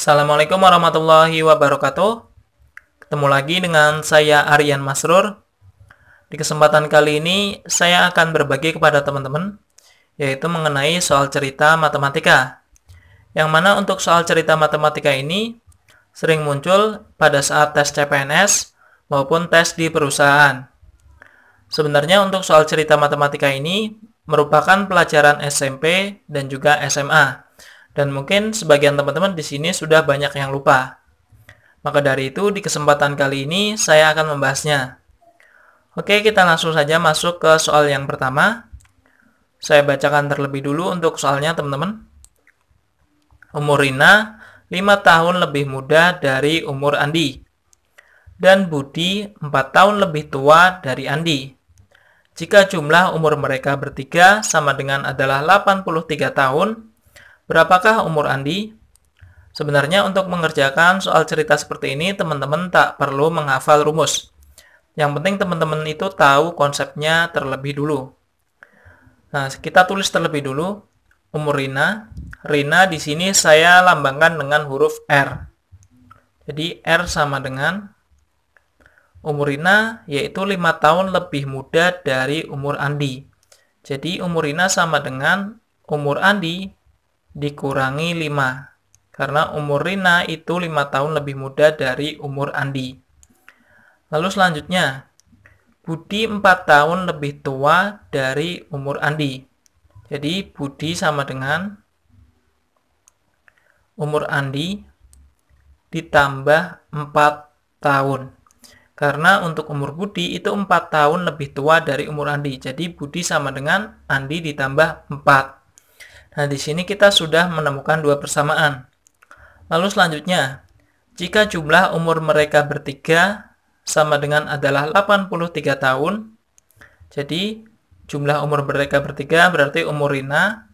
Assalamualaikum warahmatullahi wabarakatuh. Ketemu lagi dengan saya Aryan Masrur. Di kesempatan kali ini saya akan berbagi kepada teman-teman yaitu mengenai soal cerita matematika. Yang mana untuk soal cerita matematika ini sering muncul pada saat tes CPNS maupun tes di perusahaan. Sebenarnya untuk soal cerita matematika ini merupakan pelajaran SMP dan juga SMA. Dan mungkin sebagian teman-teman di sini sudah banyak yang lupa. Maka dari itu, di kesempatan kali ini saya akan membahasnya. Oke, kita langsung saja masuk ke soal yang pertama. Saya bacakan terlebih dulu untuk soalnya, teman-teman. Umur Rina 5 tahun lebih muda dari umur Andi. Dan Budi 4 tahun lebih tua dari Andi. Jika jumlah umur mereka bertiga sama dengan adalah 83 tahun, Berapakah umur Andi? Sebenarnya untuk mengerjakan soal cerita seperti ini, teman-teman tak perlu menghafal rumus. Yang penting teman-teman itu tahu konsepnya terlebih dulu. Nah, kita tulis terlebih dulu umur Rina. Rina di sini saya lambangkan dengan huruf R. Jadi R sama dengan umur Rina yaitu 5 tahun lebih muda dari umur Andi. Jadi umur Rina sama dengan umur Andi dikurangi 5 karena umur Rina itu 5 tahun lebih muda dari umur Andi. Lalu selanjutnya, Budi 4 tahun lebih tua dari umur Andi. Jadi Budi sama dengan umur Andi ditambah 4 tahun. Karena untuk umur Budi itu 4 tahun lebih tua dari umur Andi. Jadi Budi sama dengan Andi ditambah 4. Nah, di sini kita sudah menemukan dua persamaan. Lalu selanjutnya, jika jumlah umur mereka bertiga sama dengan adalah 83 tahun, jadi jumlah umur mereka bertiga berarti umur Rina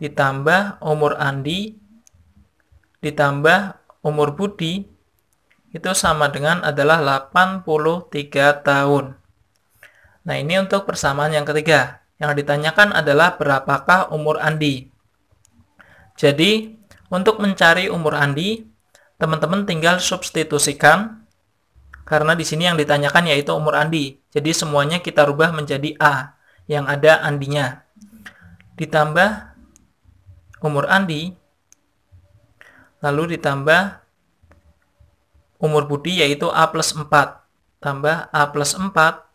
ditambah umur Andi ditambah umur Budi itu sama dengan adalah 83 tahun. Nah, ini untuk persamaan yang ketiga. Yang ditanyakan adalah berapakah umur Andi. Jadi, untuk mencari umur Andi, teman-teman tinggal substitusikan karena di sini yang ditanyakan yaitu umur Andi. Jadi semuanya kita rubah menjadi A yang ada Andinya. Ditambah umur Andi, lalu ditambah umur Budi yaitu A plus 4. Tambah A plus 4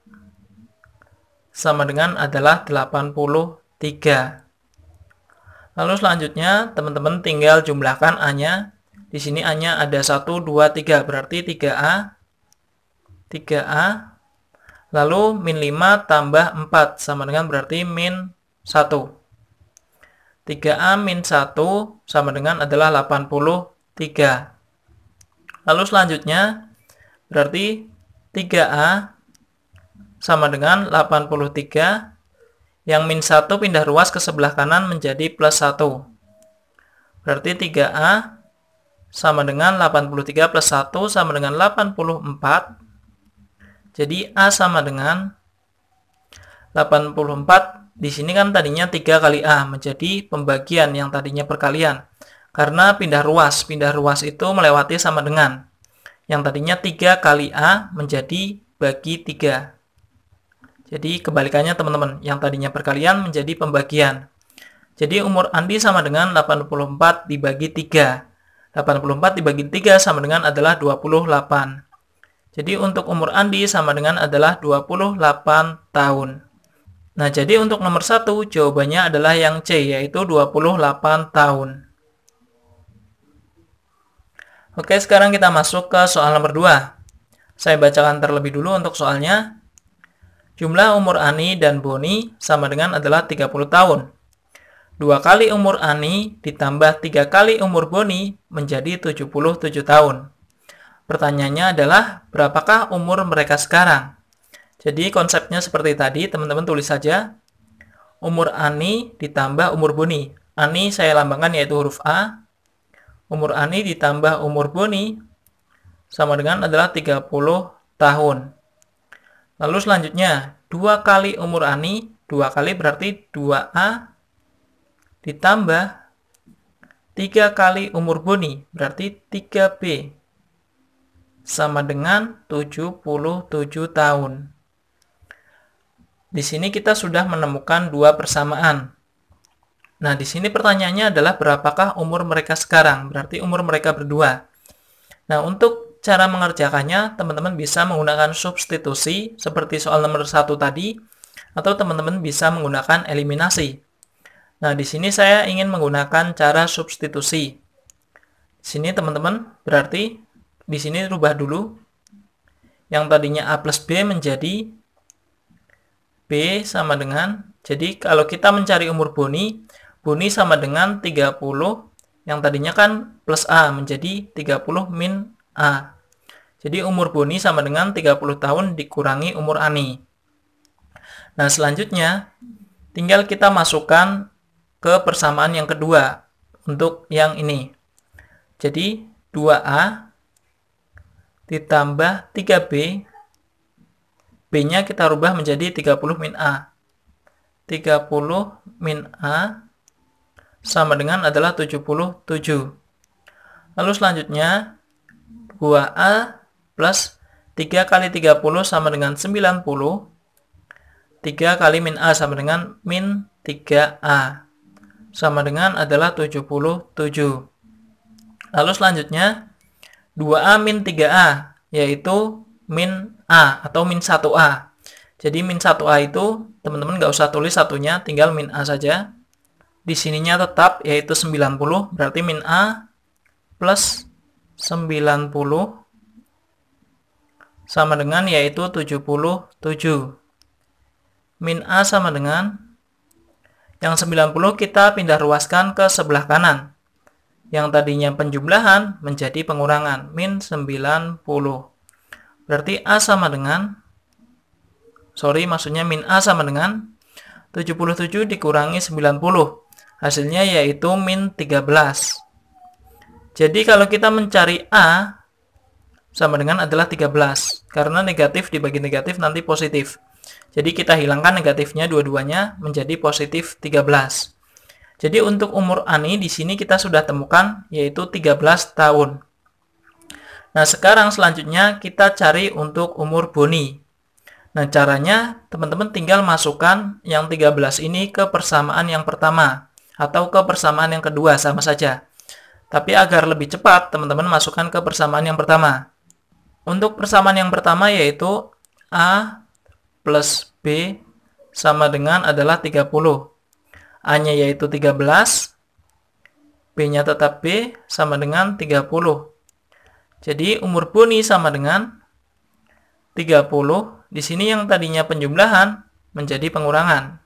sama dengan adalah 83. Lalu selanjutnya teman-teman tinggal jumlahkan A-nya. Di sini A-nya ada 1, 2, 3, berarti 3A. 3A. Lalu min 5 tambah 4 sama dengan berarti min 1. 3A min 1 sama dengan adalah 83. Lalu selanjutnya berarti 3A sama dengan 83 yang min 1 pindah ruas ke sebelah kanan menjadi plus 1. Berarti 3A sama dengan 83 plus 1 sama dengan 84. Jadi A sama dengan 84. Di sini kan tadinya 3 kali A menjadi pembagian yang tadinya perkalian. Karena pindah ruas, pindah ruas itu melewati sama dengan yang tadinya 3 kali A menjadi bagi 3. Jadi kebalikannya teman-teman, yang tadinya perkalian menjadi pembagian. Jadi umur Andi sama dengan 84 dibagi 3. 84 dibagi 3 sama dengan adalah 28. Jadi untuk umur Andi sama dengan adalah 28 tahun. Nah, jadi untuk nomor 1 jawabannya adalah yang C yaitu 28 tahun. Oke, sekarang kita masuk ke soal nomor 2. Saya bacakan terlebih dulu untuk soalnya. Jumlah umur Ani dan Boni sama dengan adalah 30 tahun. Dua kali umur Ani ditambah tiga kali umur Boni menjadi 77 tahun. Pertanyaannya adalah, berapakah umur mereka sekarang? Jadi konsepnya seperti tadi, teman-teman tulis saja. Umur Ani ditambah umur Boni. Ani saya lambangkan yaitu huruf A. Umur Ani ditambah umur Boni sama dengan adalah 30 tahun. Lalu selanjutnya, 2 kali umur Ani, 2 kali berarti 2A ditambah 3 kali umur Boni, berarti 3B sama dengan 77 tahun. Di sini kita sudah menemukan dua persamaan. Nah, di sini pertanyaannya adalah berapakah umur mereka sekarang? Berarti umur mereka berdua. Nah, untuk Cara mengerjakannya, teman-teman bisa menggunakan substitusi seperti soal nomor satu tadi, atau teman-teman bisa menggunakan eliminasi. Nah, di sini saya ingin menggunakan cara substitusi. Di sini teman-teman, berarti di sini rubah dulu. Yang tadinya A plus B menjadi B sama dengan, jadi kalau kita mencari umur boni, boni sama dengan 30, yang tadinya kan plus A menjadi 30 min A. Jadi umur Boni sama dengan 30 tahun dikurangi umur Ani. Nah, selanjutnya tinggal kita masukkan ke persamaan yang kedua untuk yang ini. Jadi 2A ditambah 3B B-nya kita rubah menjadi 30 min A. 30 min A sama dengan adalah 77. Lalu selanjutnya 2A plus 3 kali 30 sama dengan 90. 3 kali min A sama dengan min 3A. Sama dengan adalah 77. Lalu selanjutnya, 2A min 3A, yaitu min A atau min 1A. Jadi min 1A itu, teman-teman nggak usah tulis satunya, tinggal min A saja. Di sininya tetap, yaitu 90, berarti min A plus 90 sama dengan yaitu 77. Min A sama dengan yang 90 kita pindah ruaskan ke sebelah kanan. Yang tadinya penjumlahan menjadi pengurangan. Min 90. Berarti A sama dengan Sorry, maksudnya min A sama dengan 77 dikurangi 90. Hasilnya yaitu min 13. Jadi kalau kita mencari A, sama dengan adalah 13 karena negatif dibagi negatif nanti positif jadi kita hilangkan negatifnya dua-duanya menjadi positif 13 jadi untuk umur Ani di sini kita sudah temukan yaitu 13 tahun nah sekarang selanjutnya kita cari untuk umur Boni nah caranya teman-teman tinggal masukkan yang 13 ini ke persamaan yang pertama atau ke persamaan yang kedua sama saja tapi agar lebih cepat, teman-teman masukkan ke persamaan yang pertama. Untuk persamaan yang pertama yaitu A plus B sama dengan adalah 30. A-nya yaitu 13, B-nya tetap B sama dengan 30. Jadi umur Buni sama dengan 30. Di sini yang tadinya penjumlahan menjadi pengurangan.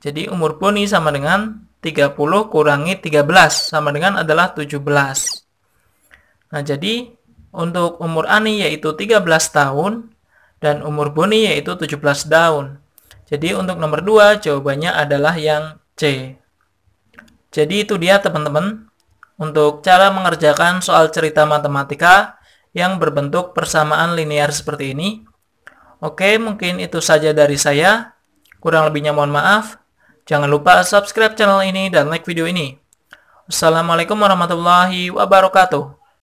Jadi umur Buni sama dengan 30 kurangi 13 sama dengan adalah 17. Nah, jadi untuk umur Ani yaitu 13 tahun dan umur Boni yaitu 17 tahun. Jadi untuk nomor 2 jawabannya adalah yang C. Jadi itu dia teman-teman untuk cara mengerjakan soal cerita matematika yang berbentuk persamaan linear seperti ini. Oke, mungkin itu saja dari saya. Kurang lebihnya mohon maaf. Jangan lupa subscribe channel ini dan like video ini. Assalamualaikum warahmatullahi wabarakatuh.